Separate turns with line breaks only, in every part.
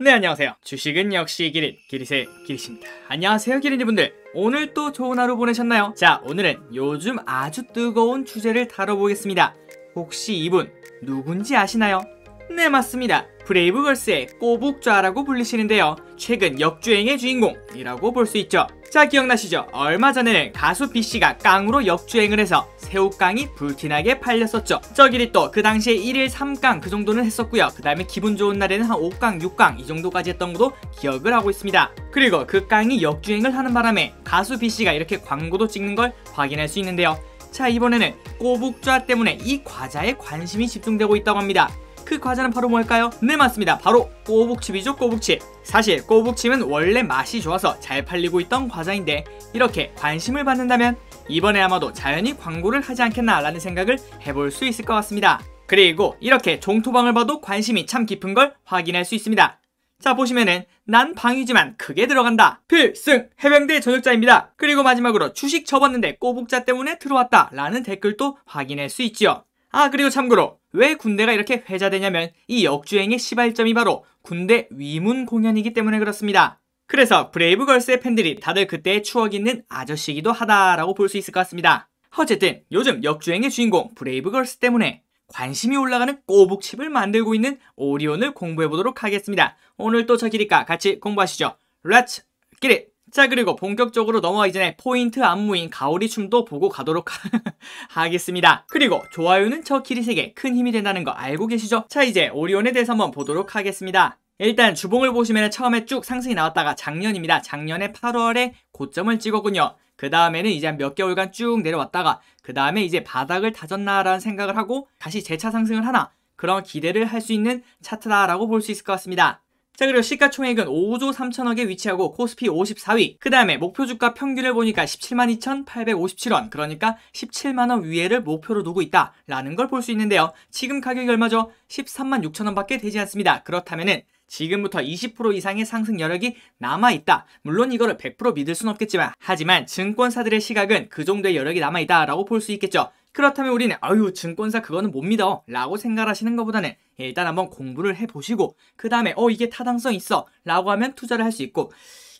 네 안녕하세요 주식은 역시 기린 기리의 기릿입니다 안녕하세요 기린이분들 오늘 또 좋은 하루 보내셨나요? 자 오늘은 요즘 아주 뜨거운 주제를 다뤄보겠습니다 혹시 이분 누군지 아시나요? 네 맞습니다 브레이브걸스의 꼬북좌라고 불리시는데요 최근 역주행의 주인공이라고 볼 수 있죠 자 기억나시죠? 얼마 전에는 가수 B씨가 깡으로 역주행을 해서 새우깡이 불티나게 팔렸었죠 저기리 또그 당시에 1일 3깡 그 정도는 했었고요 그 다음에 기분 좋은 날에는 한 5깡 6깡 이 정도까지 했던 것도 기억을 하고 있습니다 그리고 그 깡이 역주행을 하는 바람에 가수 B씨가 이렇게 광고도 찍는 걸 확인할 수 있는데요 자 이번에는 꼬북좌 때문에 이 과자에 관심이 집중되고 있다고 합니다 그 과자는 바로 뭘까요? 네 맞습니다 바로 꼬북칩이죠 꼬북칩 사실 꼬북칩은 원래 맛이 좋아서 잘 팔리고 있던 과자인데 이렇게 관심을 받는다면 이번에 아마도 자연히 광고를 하지 않겠나 라는 생각을 해볼 수 있을 것 같습니다 그리고 이렇게 종토방을 봐도 관심이 참 깊은 걸 확인할 수 있습니다 자 보시면은 난방위지만 크게 들어간다 필승 해병대 전역자입니다 그리고 마지막으로 주식 접었는데 꼬북자 때문에 들어왔다 라는 댓글도 확인할 수 있지요 아 그리고 참고로 왜 군대가 이렇게 회자되냐면 이 역주행의 시발점이 바로 군대 위문 공연이기 때문에 그렇습니다. 그래서 브레이브걸스의 팬들이 다들 그때의 추억이 있는 아저씨이기도 하다라고 볼 수 있을 것 같습니다. 어쨌든 요즘 역주행의 주인공 브레이브걸스 때문에 관심이 올라가는 꼬북칩을 만들고 있는 오리온을 공부해보도록 하겠습니다. 오늘 또저 기리까 같이 공부하시죠. Let's get it! 자 그리고 본격적으로 넘어가기 전에 포인트 안무인 가오리 춤도 보고 가도록 하겠습니다. 그리고 좋아요는 저 키리색에 큰 힘이 된다는 거 알고 계시죠? 자 이제 오리온에 대해서 한번 보도록 하겠습니다. 일단 주봉을 보시면 처음에 쭉 상승이 나왔다가 작년입니다. 작년에 8월에 고점을 찍었군요. 그 다음에는 이제 몇 개월간 쭉 내려왔다가 그 다음에 이제 바닥을 다졌나라는 생각을 하고 다시 재차 상승을 하나 그런 기대를 할 수 있는 차트다라고 볼 수 있을 것 같습니다. 자 그리고 시가총액은 5조 3천억에 위치하고 코스피 54위 그 다음에 목표 주가 평균을 보니까 17만 2,857원 그러니까 17만원 위에를 목표로 두고 있다 라는 걸 볼 수 있는데요 지금 가격이 얼마죠? 13만 6천원밖에 되지 않습니다 그렇다면은 지금부터 20% 이상의 상승 여력이 남아있다. 물론 이거를 100% 믿을 순 없겠지만 하지만 증권사들의 시각은 그 정도의 여력이 남아있다라고 볼 수 있겠죠. 그렇다면 우리는 아유 증권사 그거는 못 믿어 라고 생각하시는 것보다는 일단 한번 공부를 해보시고 그 다음에 어 이게 타당성 있어 라고 하면 투자를 할 수 있고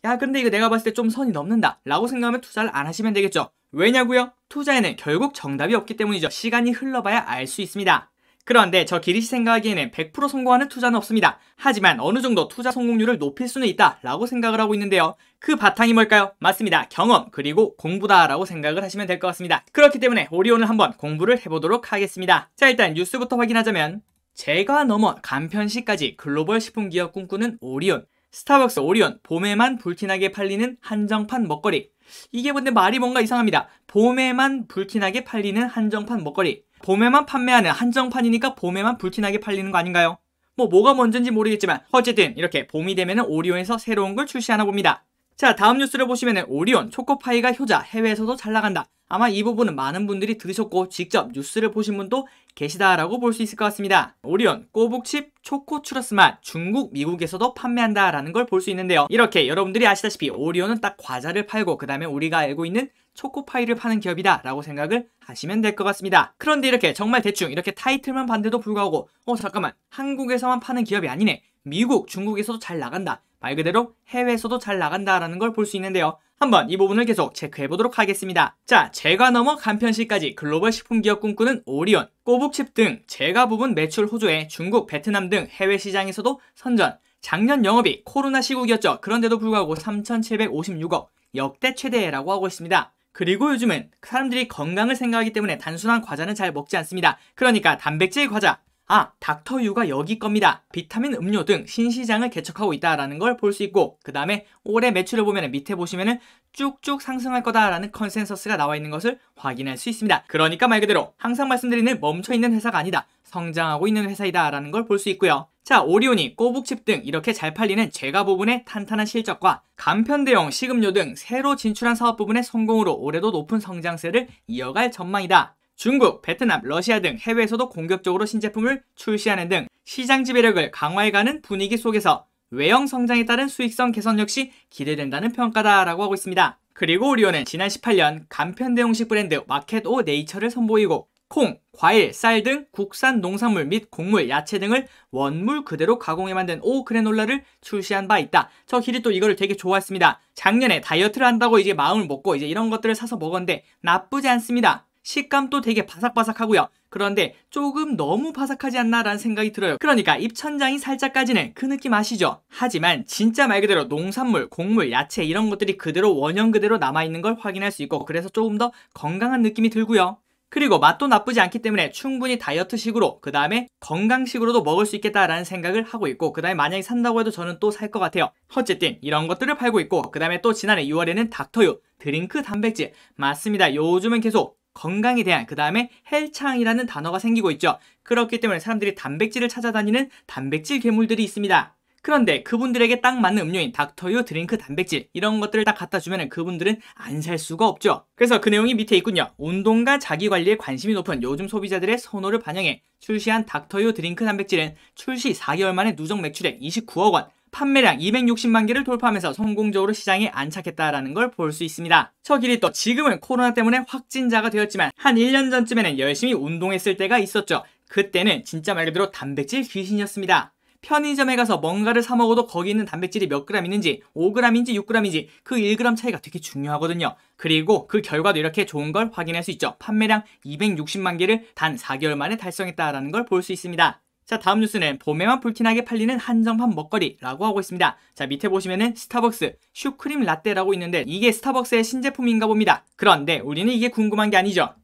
야 근데 이거 내가 봤을 때 좀 선이 넘는다 라고 생각하면 투자를 안 하시면 되겠죠 왜냐고요? 투자에는 결국 정답이 없기 때문이죠 시간이 흘러봐야 알 수 있습니다 그런데 저 기리 씨 생각하기에는 100% 성공하는 투자는 없습니다. 하지만 어느 정도 투자 성공률을 높일 수는 있다 라고 생각을 하고 있는데요. 그 바탕이 뭘까요? 맞습니다. 경험 그리고 공부다 라고 생각을 하시면 될 것 같습니다. 그렇기 때문에 오리온을 한번 공부를 해보도록 하겠습니다. 자 일단 뉴스부터 확인하자면 제가 넘어 간편식까지 글로벌 식품 기업 꿈꾸는 오리온 스타벅스 오리온 봄에만 불티나게 팔리는 한정판 먹거리 이게 근데 말이 뭔가 이상합니다. 봄에만 불티나게 팔리는 한정판 먹거리 봄에만 판매하는 한정판이니까 봄에만 불티나게 팔리는 거 아닌가요? 뭐 뭐가 뭔지 모르겠지만 어쨌든 이렇게 봄이 되면 오리온에서 새로운 걸 출시하나 봅니다. 자 다음 뉴스를 보시면 오리온 초코파이가 효자 해외에서도 잘 나간다. 아마 이 부분은 많은 분들이 들으셨고 직접 뉴스를 보신 분도 계시다라고 볼 수 있을 것 같습니다. 오리온 꼬북칩 초코 추러스맛 중국, 미국에서도 판매한다라는 걸 볼 수 있는데요. 이렇게 여러분들이 아시다시피 오리온은 딱 과자를 팔고 그 다음에 우리가 알고 있는 초코파이를 파는 기업이다 라고 생각을 하시면 될 것 같습니다. 그런데 이렇게 정말 대충 이렇게 타이틀만 반대도 불구하고 어 잠깐만 한국에서만 파는 기업이 아니네 미국, 중국에서도 잘 나간다 말 그대로 해외에서도 잘 나간다라는 걸 볼 수 있는데요. 한번 이 부분을 계속 체크해 보도록 하겠습니다. 자, 제가 넘어 간편식까지 글로벌 식품 기업 꿈꾸는 오리온, 꼬북칩 등 제가 부분 매출 호조에 중국, 베트남 등 해외 시장에서도 선전. 작년 영업이 코로나 시국이었죠. 그런데도 불구하고 3,756억, 역대 최대라고 하고 있습니다. 그리고 요즘은 사람들이 건강을 생각하기 때문에 단순한 과자는 잘 먹지 않습니다. 그러니까 단백질 과자, 아, 닥터유가 여기 겁니다. 비타민 음료 등 신시장을 개척하고 있다라는 걸 볼 수 있고 그 다음에 올해 매출을 보면 밑에 보시면은 쭉쭉 상승할 거다라는 컨센서스가 나와 있는 것을 확인할 수 있습니다. 그러니까 말 그대로 항상 말씀드리는 멈춰있는 회사가 아니다. 성장하고 있는 회사이다라는 걸 볼 수 있고요. 자, 오리온이 꼬북칩 등 이렇게 잘 팔리는 제가 부분의 탄탄한 실적과 간편대용 식음료 등 새로 진출한 사업 부분의 성공으로 올해도 높은 성장세를 이어갈 전망이다. 중국, 베트남, 러시아 등 해외에서도 공격적으로 신제품을 출시하는 등 시장 지배력을 강화해가는 분위기 속에서 외형 성장에 따른 수익성 개선 역시 기대된다는 평가다라고 하고 있습니다. 그리고 오리오는 지난 18년 간편대용식 브랜드 마켓오 네이처를 선보이고 콩, 과일, 쌀 등 국산 농산물 및 곡물, 야채 등을 원물 그대로 가공해 만든 오 그래놀라를 출시한 바 있다. 저 길이 또 이거를 되게 좋아했습니다. 작년에 다이어트를 한다고 이제 마음을 먹고 이제 이런 것들을 사서 먹었는데 나쁘지 않습니다. 식감도 되게 바삭바삭하고요. 그런데 조금 너무 바삭하지 않나라는 생각이 들어요. 그러니까 입천장이 살짝까지는 그 느낌 아시죠? 하지만 진짜 말 그대로 농산물, 곡물, 야채 이런 것들이 그대로 원형 그대로 남아있는 걸 확인할 수 있고 그래서 조금 더 건강한 느낌이 들고요. 그리고 맛도 나쁘지 않기 때문에 충분히 다이어트식으로 그 다음에 건강식으로도 먹을 수 있겠다라는 생각을 하고 있고 그 다음에 만약에 산다고 해도 저는 또 살 것 같아요 어쨌든 이런 것들을 팔고 있고 그 다음에 또 지난해 6월에는 닥터유 드링크 단백질 맞습니다 요즘은 계속 건강에 대한 그 다음에 헬창이라는 단어가 생기고 있죠. 그렇기 때문에 사람들이 단백질을 찾아다니는 단백질 괴물들이 있습니다. 그런데 그분들에게 딱 맞는 음료인 닥터유 드링크 단백질 이런 것들을 딱 갖다 주면 그분들은 안 살 수가 없죠. 그래서 그 내용이 밑에 있군요. 운동과 자기관리에 관심이 높은 요즘 소비자들의 선호를 반영해 출시한 닥터유 드링크 단백질은 출시 4개월 만에 누적 매출액 29억 원, 판매량 260만 개를 돌파하면서 성공적으로 시장에 안착했다라는 걸 볼 수 있습니다. 척일이또 지금은 코로나 때문에 확진자가 되었지만 한 1년 전쯤에는 열심히 운동했을 때가 있었죠. 그때는 진짜 말 그대로 단백질 귀신이었습니다. 편의점에 가서 뭔가를 사 먹어도 거기 있는 단백질이 몇 그램 있는지 5g인지 6g인지 그 1g 차이가 되게 중요하거든요. 그리고 그 결과도 이렇게 좋은 걸 확인할 수 있죠. 판매량 260만 개를 단 4개월 만에 달성했다라는 걸 볼 수 있습니다. 자 다음 뉴스는 봄에만 불티나게 팔리는 한정판 먹거리라고 하고 있습니다. 자 밑에 보시면은 스타벅스 슈크림 라떼라고 있는데 이게 스타벅스의 신제품인가 봅니다. 그런데 네, 우리는 이게 궁금한 게 아니죠.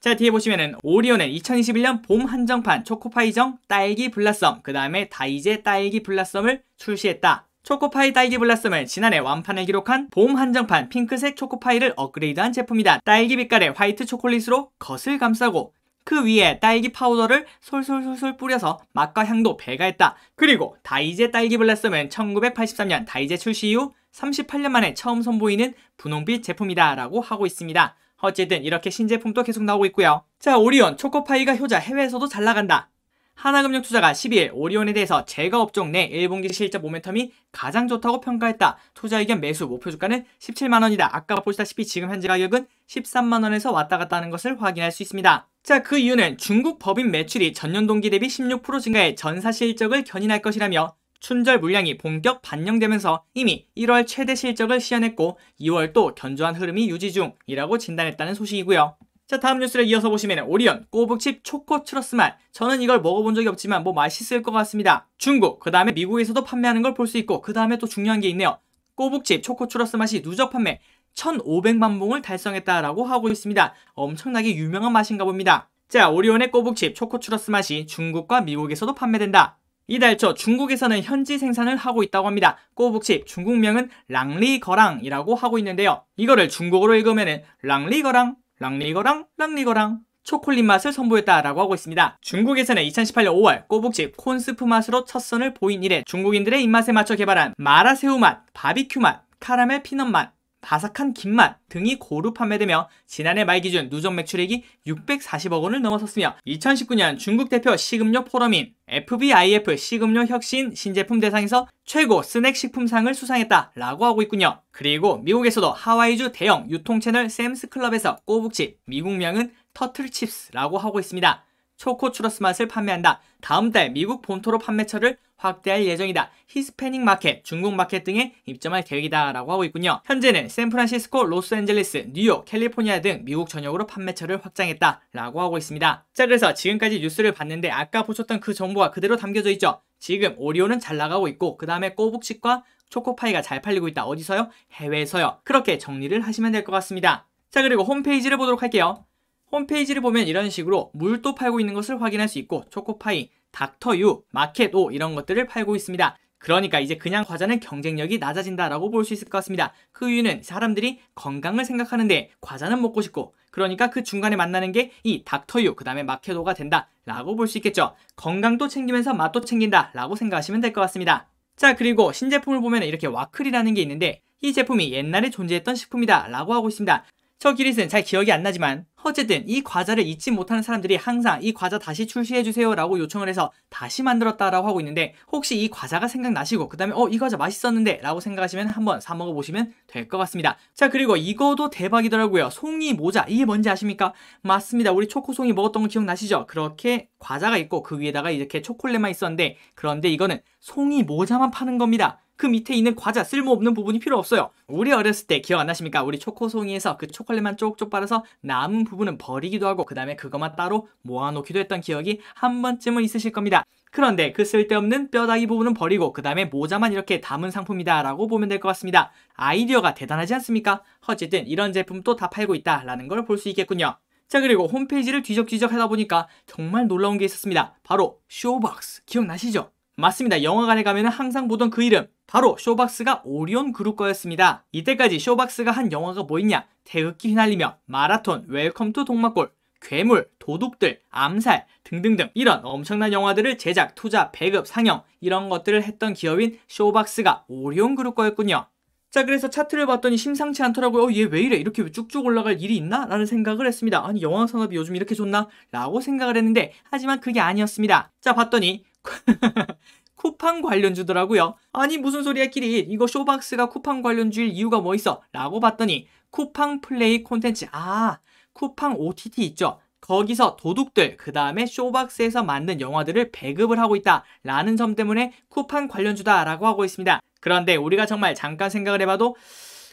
자 뒤에 보시면은 오리온의 2021년 봄 한정판 초코파이정 딸기 블라썸 그 다음에 다이제 딸기 블라썸을 출시했다. 초코파이 딸기 블라썸은 지난해 완판을 기록한 봄 한정판 핑크색 초코파이를 업그레이드한 제품이다. 딸기 빛깔의 화이트 초콜릿으로 겉을 감싸고 그 위에 딸기 파우더를 솔솔솔솔 뿌려서 맛과 향도 배가했다. 그리고 다이제 딸기 블라스맨 1983년 다이제 출시 이후 38년 만에 처음 선보이는 분홍빛 제품이다 라고 하고 있습니다. 어쨌든 이렇게 신제품도 계속 나오고 있고요. 자 오리온 초코파이가 효자 해외에서도 잘 나간다. 하나금융투자가 12일 오리온에 대해서 제거 업종 내 1분기 실적 모멘텀이 가장 좋다고 평가했다. 투자 의견 매수 목표 주가는 17만원이다. 아까 보시다시피 지금 현재 가격은 13만원에서 왔다 갔다 하는 것을 확인할 수 있습니다. 자, 그 이유는 중국 법인 매출이 전년 동기 대비 16% 증가해 전사 실적을 견인할 것이라며 춘절 물량이 본격 반영되면서 이미 1월 최대 실적을 시현했고 2월 또 견조한 흐름이 유지 중이라고 진단했다는 소식이고요. 자 다음 뉴스를 이어서 보시면 오리온 꼬북칩 초코 트러스맛 저는 이걸 먹어본 적이 없지만 뭐 맛있을 것 같습니다 중국 그 다음에 미국에서도 판매하는 걸 볼 수 있고 그 다음에 또 중요한 게 있네요 꼬북칩 초코 트러스맛이 누적 판매 1500만 봉을 달성했다라고 하고 있습니다 엄청나게 유명한 맛인가 봅니다 자 오리온의 꼬북칩 초코 트러스 맛이 중국과 미국에서도 판매된다 이달 초 중국에서는 현지 생산을 하고 있다고 합니다. 꼬북칩 중국명은 랑리거랑이라고 하고 있는데요. 이거를 중국어로 읽으면 랑리거랑 랑리거랑 랑리거랑 초콜릿 맛을 선보였다라고 하고 있습니다. 중국에서는 2018년 5월 꼬북집 콘스프 맛으로 첫 선을 보인 이래 중국인들의 입맛에 맞춰 개발한 마라새우 맛, 바비큐 맛, 카라멜 피넛 맛, 바삭한 김맛 등이 고루 판매되며 지난해 말 기준 누적 매출액이 640억 원을 넘어섰으며 2019년 중국 대표 식음료 포럼인 FBIF 식음료 혁신 신제품 대상에서 최고 스낵 식품상을 수상했다 라고 하고 있군요. 그리고 미국에서도 하와이주 대형 유통 채널 샘스 클럽에서 꼬북치 미국명은 터틀 칩스라고 하고 있습니다. 초코 추러스 맛을 판매한다. 다음 달 미국 본토로 판매처를 확대할 예정이다. 히스패닉 마켓, 중국 마켓 등에 입점할 계획이다. 라고 하고 있군요. 현재는 샌프란시스코, 로스앤젤레스, 뉴욕, 캘리포니아 등 미국 전역으로 판매처를 확장했다. 라고 하고 있습니다. 자, 그래서 지금까지 뉴스를 봤는데 아까 보셨던 그 정보가 그대로 담겨져 있죠? 지금 오리오는 잘 나가고 있고, 그 다음에 꼬북칩과 초코파이가 잘 팔리고 있다. 어디서요? 해외에서요. 그렇게 정리를 하시면 될 것 같습니다. 자, 그리고 홈페이지를 보도록 할게요. 홈페이지를 보면 이런 식으로 물도 팔고 있는 것을 확인할 수 있고 초코파이, 닥터유, 마켓오 이런 것들을 팔고 있습니다. 그러니까 이제 그냥 과자는 경쟁력이 낮아진다라고 볼 수 있을 것 같습니다. 그 이유는 사람들이 건강을 생각하는데 과자는 먹고 싶고 그러니까 그 중간에 만나는 게 이 닥터유 그 다음에 마켓오가 된다라고 볼 수 있겠죠. 건강도 챙기면서 맛도 챙긴다라고 생각하시면 될 것 같습니다. 자 그리고 신제품을 보면 이렇게 와클이라는 게 있는데 이 제품이 옛날에 존재했던 식품이다라고 하고 있습니다. 저 기릿은 잘 기억이 안 나지만 어쨌든 이 과자를 잊지 못하는 사람들이 항상 이 과자 다시 출시해주세요 라고 요청을 해서 다시 만들었다라고 하고 있는데 혹시 이 과자가 생각나시고 그 다음에 어이 과자 맛있었는데 라고 생각하시면 한번 사 먹어보시면 될 것 같습니다 자 그리고 이거도 대박이더라고요 송이 모자 이게 뭔지 아십니까? 맞습니다 우리 초코송이 먹었던 거 기억나시죠? 그렇게 과자가 있고 그 위에다가 이렇게 초콜렛만 있었는데 그런데 이거는 송이 모자만 파는 겁니다 그 밑에 있는 과자 쓸모없는 부분이 필요 없어요. 우리 어렸을 때 기억 안 나십니까? 우리 초코송이에서 그 초콜릿만 쪽쪽 빨아서 남은 부분은 버리기도 하고 그 다음에 그것만 따로 모아놓기도 했던 기억이 한 번쯤은 있으실 겁니다. 그런데 그 쓸데없는 뼈다귀 부분은 버리고 그 다음에 모자만 이렇게 담은 상품이다 라고 보면 될 것 같습니다. 아이디어가 대단하지 않습니까? 어쨌든 이런 제품도 다 팔고 있다 라는 걸 볼 수 있겠군요. 자 그리고 홈페이지를 뒤적뒤적 하다 보니까 정말 놀라운 게 있었습니다. 바로 쇼박스 기억나시죠? 맞습니다. 영화관에 가면 항상 보던 그 이름 바로 쇼박스가 오리온 그룹 거였습니다. 이때까지 쇼박스가 한 영화가 뭐 있냐 태극기 휘날리며 마라톤, 웰컴 투 동막골, 괴물, 도둑들, 암살 등등등 이런 엄청난 영화들을 제작, 투자, 배급, 상영 이런 것들을 했던 기업인 쇼박스가 오리온 그룹 거였군요. 자 그래서 차트를 봤더니 심상치 않더라고요 어, 얘 왜 이래 이렇게 쭉쭉 올라갈 일이 있나? 라는 생각을 했습니다 아니 영화 산업이 요즘 이렇게 좋나? 라고 생각을 했는데 하지만 그게 아니었습니다 자 봤더니 쿠팡 관련주더라고요. 아니 무슨 소리야 키리 이거 쇼박스가 쿠팡 관련주일 이유가 뭐 있어? 라고 봤더니 쿠팡 플레이 콘텐츠 아 쿠팡 OTT 있죠. 거기서 도둑들 그 다음에 쇼박스에서 만든 영화들을 배급을 하고 있다 라는 점 때문에 쿠팡 관련주다 라고 하고 있습니다. 그런데 우리가 정말 잠깐 생각을 해봐도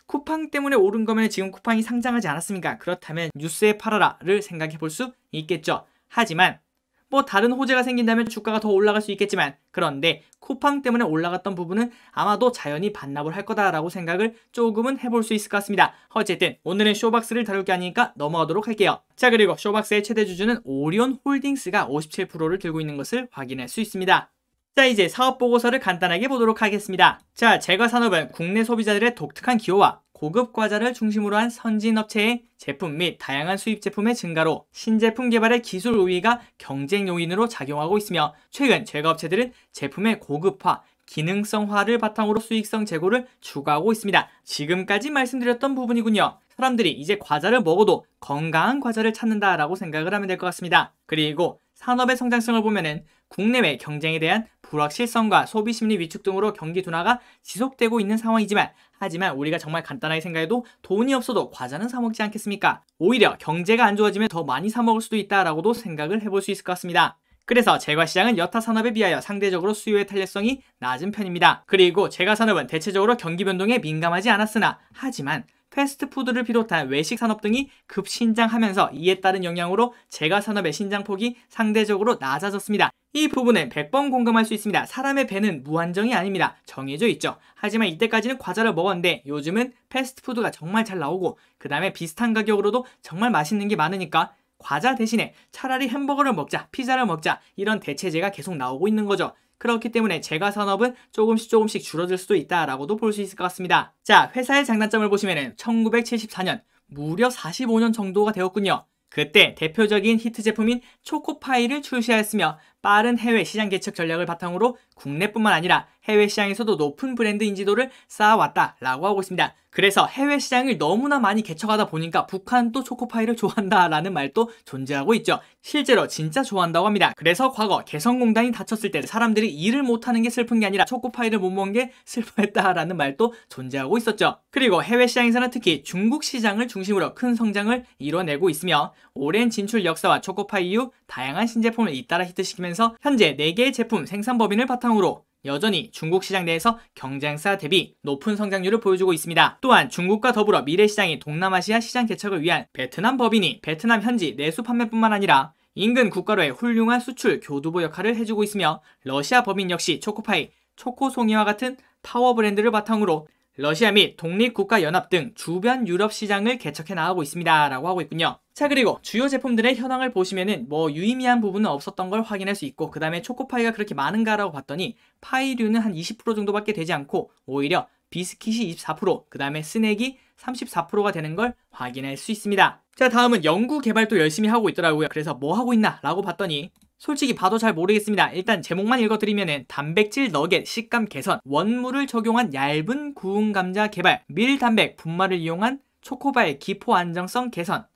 쿠팡 때문에 오른 거면 지금 쿠팡이 상장하지 않았습니까? 그렇다면 뉴스에 팔아라를 생각해 볼 수 있겠죠. 하지만 뭐 다른 호재가 생긴다면 주가가 더 올라갈 수 있겠지만 그런데 쿠팡 때문에 올라갔던 부분은 아마도 자연히 반납을 할 거다라고 생각을 조금은 해볼 수 있을 것 같습니다. 어쨌든 오늘은 쇼박스를 다룰 게 아니니까 넘어가도록 할게요. 자 그리고 쇼박스의 최대 주주는 오리온 홀딩스가 57%를 들고 있는 것을 확인할 수 있습니다. 자 이제 사업 보고서를 간단하게 보도록 하겠습니다. 자 제과 산업은 국내 소비자들의 독특한 기호와 고급 과자를 중심으로 한 선진 업체의 제품 및 다양한 수입 제품의 증가로 신제품 개발의 기술 우위가 경쟁 요인으로 작용하고 있으며 최근 제과업체들은 제품의 고급화, 기능성화를 바탕으로 수익성 제고를 추구하고 있습니다. 지금까지 말씀드렸던 부분이군요. 사람들이 이제 과자를 먹어도 건강한 과자를 찾는다라고 생각을 하면 될 것 같습니다. 그리고 산업의 성장성을 보면은 국내외 경쟁에 대한 불확실성과 소비 심리 위축 등으로 경기 둔화가 지속되고 있는 상황이지만 하지만 우리가 정말 간단하게 생각해도 돈이 없어도 과자는 사 먹지 않겠습니까? 오히려 경제가 안 좋아지면 더 많이 사 먹을 수도 있다라고도 생각을 해볼 수 있을 것 같습니다. 그래서 제과시장은 여타 산업에 비하여 상대적으로 수요의 탄력성이 낮은 편입니다. 그리고 제과산업은 대체적으로 경기 변동에 민감하지 않았으나 하지만 패스트푸드를 비롯한 외식 산업 등이 급신장하면서 이에 따른 영향으로 제과산업의 신장폭이 상대적으로 낮아졌습니다. 이 부분은 100번 공감할 수 있습니다. 사람의 배는 무한정이 아닙니다. 정해져 있죠. 하지만 이때까지는 과자를 먹었는데 요즘은 패스트푸드가 정말 잘 나오고 그 다음에 비슷한 가격으로도 정말 맛있는 게 많으니까 과자 대신에 차라리 햄버거를 먹자, 피자를 먹자 이런 대체제가 계속 나오고 있는 거죠. 그렇기 때문에 제과 산업은 조금씩 조금씩 줄어들 수도 있다라고도 볼 수 있을 것 같습니다. 자, 회사의 장단점을 보시면은 1974년 무려 45년 정도가 되었군요. 그때 대표적인 히트 제품인 초코파이를 출시하였으며 빠른 해외 시장 개척 전략을 바탕으로 국내뿐만 아니라 해외 시장에서도 높은 브랜드 인지도를 쌓아왔다라고 하고 있습니다. 그래서 해외 시장을 너무나 많이 개척하다 보니까 북한도 초코파이를 좋아한다라는 말도 존재하고 있죠. 실제로 진짜 좋아한다고 합니다. 그래서 과거 개성공단이 닫혔을 때 사람들이 일을 못하는 게 슬픈 게 아니라 초코파이를 못 먹은 게 슬퍼했다라는 말도 존재하고 있었죠. 그리고 해외 시장에서는 특히 중국 시장을 중심으로 큰 성장을 이뤄내고 있으며 오랜 진출 역사와 초코파이 이후 다양한 신제품을 잇따라 히트시키면서 현재 4개의 제품 생산법인을 바탕으로 여전히 중국 시장 내에서 경쟁사 대비 높은 성장률을 보여주고 있습니다. 또한 중국과 더불어 미래시장인 동남아시아 시장 개척을 위한 베트남 법인이 베트남 현지 내수 판매뿐만 아니라 인근 국가로의 훌륭한 수출 교두보 역할을 해주고 있으며 러시아 법인 역시 초코파이, 초코송이와 같은 파워 브랜드를 바탕으로 러시아 및 독립국가연합 등 주변 유럽 시장을 개척해 나가고 있습니다. 라고 하고 있군요. 자 그리고 주요 제품들의 현황을 보시면은 뭐 유의미한 부분은 없었던 걸 확인할 수 있고 그 다음에 초코파이가 그렇게 많은가라고 봤더니 파이류는 한 20% 정도밖에 되지 않고 오히려 비스킷이 24%그 다음에 스낵이 34%가 되는 걸 확인할 수 있습니다. 자 다음은 연구 개발도 열심히 하고 있더라고요. 그래서 뭐 하고 있나 라고 봤더니 솔직히 봐도 잘 모르겠습니다. 일단 제목만 읽어드리면 단백질 너겟 식감 개선, 원물을 적용한 얇은 구운 감자 개발, 밀단백 분말을 이용한 초코바의 기포 안정성 개선,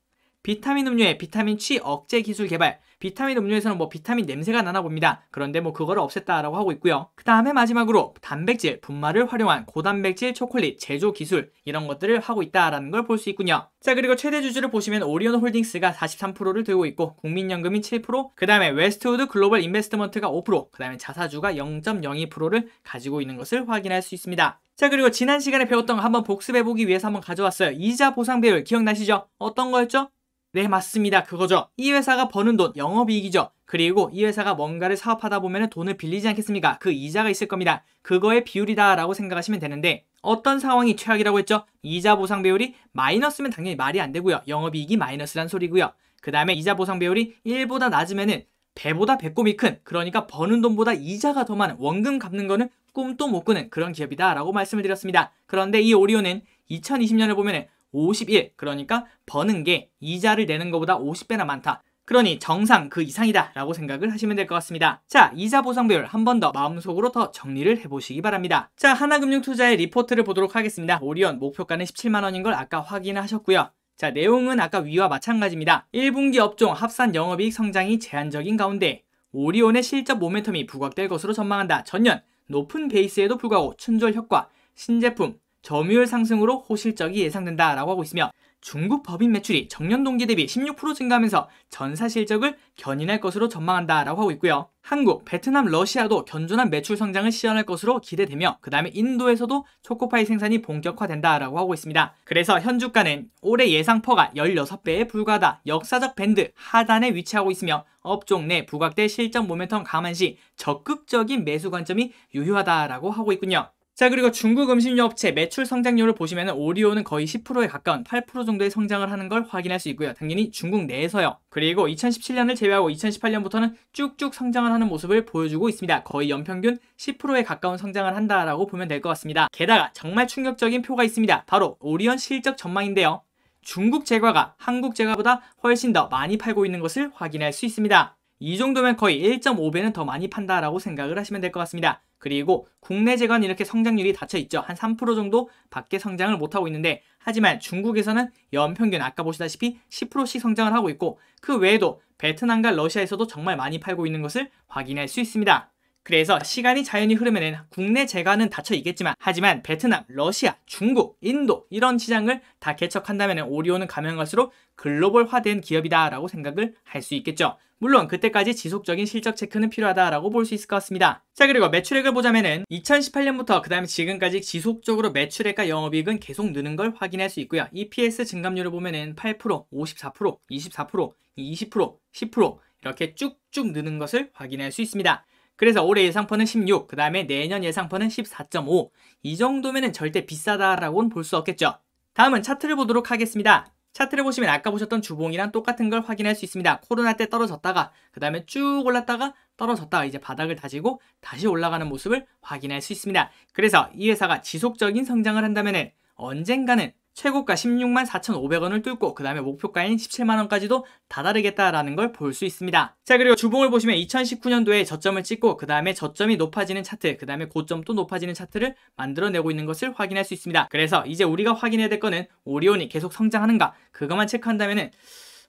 비타민 음료의 비타민 취 억제 기술 개발, 비타민 음료에서는 뭐 비타민 냄새가 나나 봅니다. 그런데 뭐 그거를 없앴다라고 하고 있고요. 그 다음에 마지막으로 단백질, 분말을 활용한 고단백질 초콜릿 제조 기술 이런 것들을 하고 있다라는 걸 볼 수 있군요. 자 그리고 최대 주주를 보시면 오리온 홀딩스가 43%를 들고 있고 국민연금이 7%, 그 다음에 웨스트우드 글로벌 인베스트먼트가 5%, 그 다음에 자사주가 0.02%를 가지고 있는 것을 확인할 수 있습니다. 자 그리고 지난 시간에 배웠던 거 한번 복습해보기 위해서 한번 가져왔어요. 이자 보상 비율 기억나시죠? 어떤 거였죠? 네, 맞습니다. 그거죠. 이 회사가 버는 돈, 영업이익이죠. 그리고 이 회사가 뭔가를 사업하다 보면 돈을 빌리지 않겠습니까? 그 이자가 있을 겁니다. 그거의 비율이다라고 생각하시면 되는데 어떤 상황이 최악이라고 했죠? 이자 보상 배율이 마이너스면 당연히 말이 안 되고요. 영업이익이 마이너스란 소리고요. 그 다음에 이자 보상 배율이 1보다 낮으면은 배보다 배꼽이 큰 그러니까 버는 돈보다 이자가 더 많은 원금 갚는 거는 꿈도 못 꾸는 그런 기업이다 라고 말씀을 드렸습니다. 그런데 이오리오는 2020년을 보면 은51 그러니까 버는 게 이자를 내는 것보다 50배나 많다. 그러니 정상 그 이상이다 라고 생각을 하시면 될 것 같습니다. 자, 이자 보상 비율 한 번 더 마음속으로 더 정리를 해보시기 바랍니다. 자, 하나금융투자의 리포트를 보도록 하겠습니다. 오리온 목표가는 17만원인 걸 아까 확인하셨고요. 자, 내용은 아까 위와 마찬가지입니다. 1분기 업종 합산 영업이익 성장이 제한적인 가운데 오리온의 실적 모멘텀이 부각될 것으로 전망한다. 전년 높은 베이스에도 불구하고 춘절 효과, 신제품, 점유율 상승으로 호실적이 예상된다라고 하고 있으며 중국 법인 매출이 정년 동기 대비 16% 증가하면서 전사 실적을 견인할 것으로 전망한다라고 하고 있고요. 한국, 베트남, 러시아도 견조한 매출 성장을 시연할 것으로 기대되며 그 다음에 인도에서도 초코파이 생산이 본격화된다라고 하고 있습니다. 그래서 현 주가는 올해 예상퍼가 16배에 불과하다 역사적 밴드 하단에 위치하고 있으며 업종 내 부각대 실적 모멘텀 감안 시 적극적인 매수 관점이 유효하다라고 하고 있군요. 자 그리고 중국 음식료업체 매출 성장률을 보시면 오리오는 거의 10%에 가까운 8% 정도의 성장을 하는 걸 확인할 수 있고요. 당연히 중국 내에서요. 그리고 2017년을 제외하고 2018년부터는 쭉쭉 성장을 하는 모습을 보여주고 있습니다. 거의 연평균 10%에 가까운 성장을 한다라고 보면 될 것 같습니다. 게다가 정말 충격적인 표가 있습니다. 바로 오리온 실적 전망인데요. 중국 제과가 한국 제과보다 훨씬 더 많이 팔고 있는 것을 확인할 수 있습니다. 이 정도면 거의 1.5배는 더 많이 판다라고 생각을 하시면 될 것 같습니다. 그리고 국내 재건 이렇게 성장률이 닫혀 있죠. 한 3% 정도 밖에 성장을 못 하고 있는데 하지만 중국에서는 연평균 아까 보시다시피 10%씩 성장을 하고 있고 그 외에도 베트남과 러시아에서도 정말 많이 팔고 있는 것을 확인할 수 있습니다. 그래서 시간이 자연히 흐르면 국내 재관은 닫혀 있겠지만 하지만 베트남, 러시아, 중국, 인도 이런 시장을 다 개척한다면 오리온은 가면 갈수록 글로벌화된 기업이다라고 생각을 할 수 있겠죠. 물론 그때까지 지속적인 실적 체크는 필요하다라고 볼 수 있을 것 같습니다. 자 그리고 매출액을 보자면은 2018년부터 그 다음에 지금까지 지속적으로 매출액과 영업이익은 계속 느는 걸 확인할 수 있고요. EPS 증감률을 보면은 8%, 54%, 24%, 20%, 10% 이렇게 쭉쭉 느는 것을 확인할 수 있습니다. 그래서 올해 예상펀은 16, 그 다음에 내년 예상펀은 14.5. 이정도면 절대 비싸다라고는 볼 수 없겠죠. 다음은 차트를 보도록 하겠습니다. 차트를 보시면 아까 보셨던 주봉이랑 똑같은 걸 확인할 수 있습니다. 코로나 때 떨어졌다가 그 다음에 쭉 올랐다가 떨어졌다가 이제 바닥을 다지고 다시 올라가는 모습을 확인할 수 있습니다. 그래서 이 회사가 지속적인 성장을 한다면 언젠가는 최고가 16만 4,500원을 뚫고 그 다음에 목표가인 17만원까지도 다다르겠다라는 걸 볼 수 있습니다. 자 그리고 주봉을 보시면 2019년도에 저점을 찍고 그 다음에 저점이 높아지는 차트 그 다음에 고점 또 높아지는 차트를 만들어내고 있는 것을 확인할 수 있습니다. 그래서 이제 우리가 확인해야 될 거는 오리온이 계속 성장하는가 그것만 체크한다면은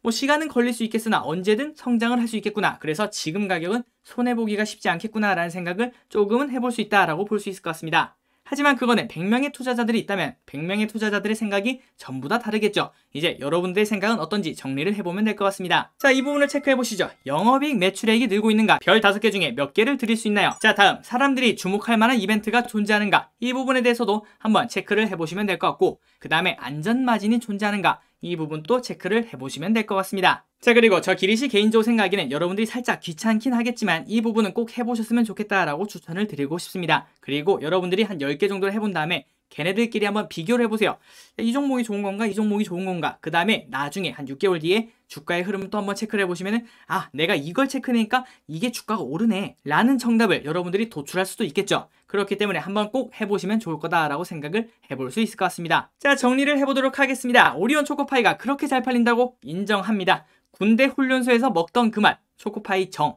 뭐 시간은 걸릴 수 있겠으나 언제든 성장을 할 수 있겠구나. 그래서 지금 가격은 손해보기가 쉽지 않겠구나라는 생각을 조금은 해볼 수 있다라고 볼 수 있을 것 같습니다. 하지만 그거는 100명의 투자자들이 있다면 100명의 투자자들의 생각이 전부 다 다르겠죠. 이제 여러분들의 생각은 어떤지 정리를 해보면 될 것 같습니다. 자, 이 부분을 체크해보시죠. 영업이익 매출액이 늘고 있는가? 별 5개 중에 몇 개를 드릴 수 있나요? 자, 다음 사람들이 주목할 만한 이벤트가 존재하는가? 이 부분에 대해서도 한번 체크를 해보시면 될 것 같고 그 다음에 안전마진이 존재하는가? 이 부분도 체크를 해보시면 될 것 같습니다. 자 그리고 저 기리씨 개인적으로 생각에는 여러분들이 살짝 귀찮긴 하겠지만 이 부분은 꼭 해보셨으면 좋겠다라고 추천을 드리고 싶습니다. 그리고 여러분들이 한 10개 정도를 해본 다음에 걔네들끼리 한번 비교를 해보세요. 이 종목이 좋은 건가? 이 종목이 좋은 건가? 그 다음에 나중에 한 6개월 뒤에 주가의 흐름을 또 한번 체크를 해보시면아 내가 이걸 체크하니까 이게 주가가 오르네 라는 정답을 여러분들이 도출할 수도 있겠죠. 그렇기 때문에 한번 꼭 해보시면 좋을 거다라고 생각을 해볼 수 있을 것 같습니다. 자 정리를 해보도록 하겠습니다. 오리온 초코파이가 그렇게 잘 팔린다고 인정합니다. 군대 훈련소에서 먹던 그맛 초코파이 정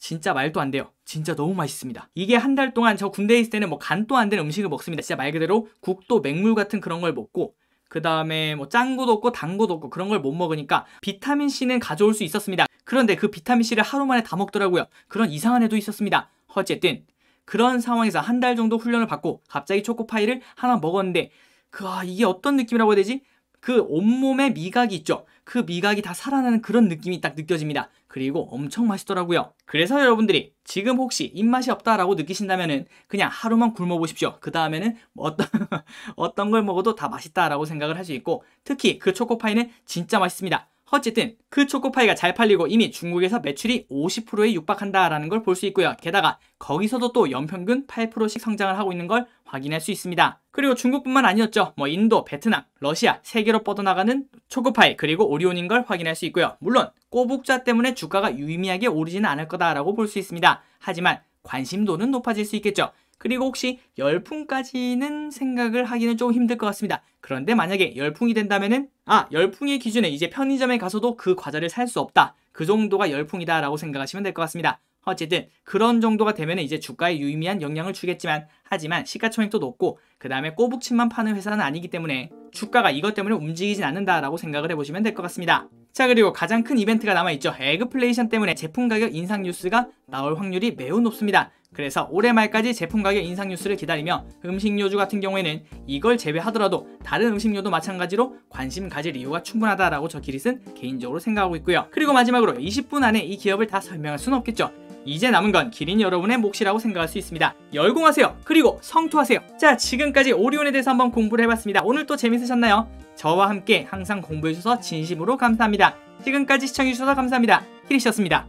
진짜 말도 안 돼요. 진짜 너무 맛있습니다. 이게 한 달 동안 저 군대에 있을 때는 뭐 간도 안 되는 음식을 먹습니다. 진짜 말 그대로 국도 맹물 같은 그런 걸 먹고 그 다음에 뭐 짠거도 없고 단거도 없고 그런 걸 못 먹으니까 비타민C는 가져올 수 있었습니다. 그런데 그 비타민C를 하루 만에 다 먹더라고요. 그런 이상한 애도 있었습니다. 어쨌든 그런 상황에서 한 달 정도 훈련을 받고 갑자기 초코파이를 하나 먹었는데 그 아, 이게 어떤 느낌이라고 해야 되지? 그 온몸에 미각이 있죠. 그 미각이 다 살아나는 그런 느낌이 딱 느껴집니다. 그리고 엄청 맛있더라고요. 그래서 여러분들이 지금 혹시 입맛이 없다라고 느끼신다면은 그냥 하루만 굶어 보십시오. 그 다음에는 뭐 어떤 어떤 걸 먹어도 다 맛있다라고 생각을 할 수 있고 특히 그 초코파이는 진짜 맛있습니다. 어쨌든 그 초코파이가 잘 팔리고 이미 중국에서 매출이 50%에 육박한다라는 걸 볼 수 있고요. 게다가 거기서도 또 연평균 8%씩 성장을 하고 있는 걸 확인할 수 있습니다. 그리고 중국뿐만 아니었죠. 뭐 인도, 베트남, 러시아 세계로 뻗어나가는 초코파이 그리고 오리온인 걸 확인할 수 있고요. 물론 꼬북자 때문에 주가가 유의미하게 오르지는 않을 거다라고 볼 수 있습니다. 하지만 관심도는 높아질 수 있겠죠. 그리고 혹시 열풍까지는 생각을 하기는 조금 힘들 것 같습니다. 그런데 만약에 열풍이 된다면은 아 열풍의 기준에 이제 편의점에 가서도 그 과자를 살 수 없다. 그 정도가 열풍이다라고 생각하시면 될 것 같습니다. 어쨌든 그런 정도가 되면 이제 주가에 유의미한 영향을 주겠지만 하지만 시가총액도 높고 그 다음에 꼬북칩만 파는 회사는 아니기 때문에 주가가 이것 때문에 움직이진 않는다라고 생각을 해보시면 될 것 같습니다. 자 그리고 가장 큰 이벤트가 남아있죠. 에그플레이션 때문에 제품 가격 인상 뉴스가 나올 확률이 매우 높습니다. 그래서 올해 말까지 제품 가격 인상 뉴스를 기다리며 음식료주 같은 경우에는 이걸 제외하더라도 다른 음식료도 마찬가지로 관심 가질 이유가 충분하다라고 저 길이 쓴 개인적으로 생각하고 있고요. 그리고 마지막으로 20분 안에 이 기업을 다 설명할 수는 없겠죠. 이제 남은 건 기린이 여러분의 몫이라고 생각할 수 있습니다. 열공하세요. 그리고 성투하세요. 자, 지금까지 오리온에 대해서 한번 공부를 해봤습니다. 오늘 또 재밌으셨나요? 저와 함께 항상 공부해주셔서 진심으로 감사합니다. 지금까지 시청해주셔서 감사합니다. 키리셨습니다.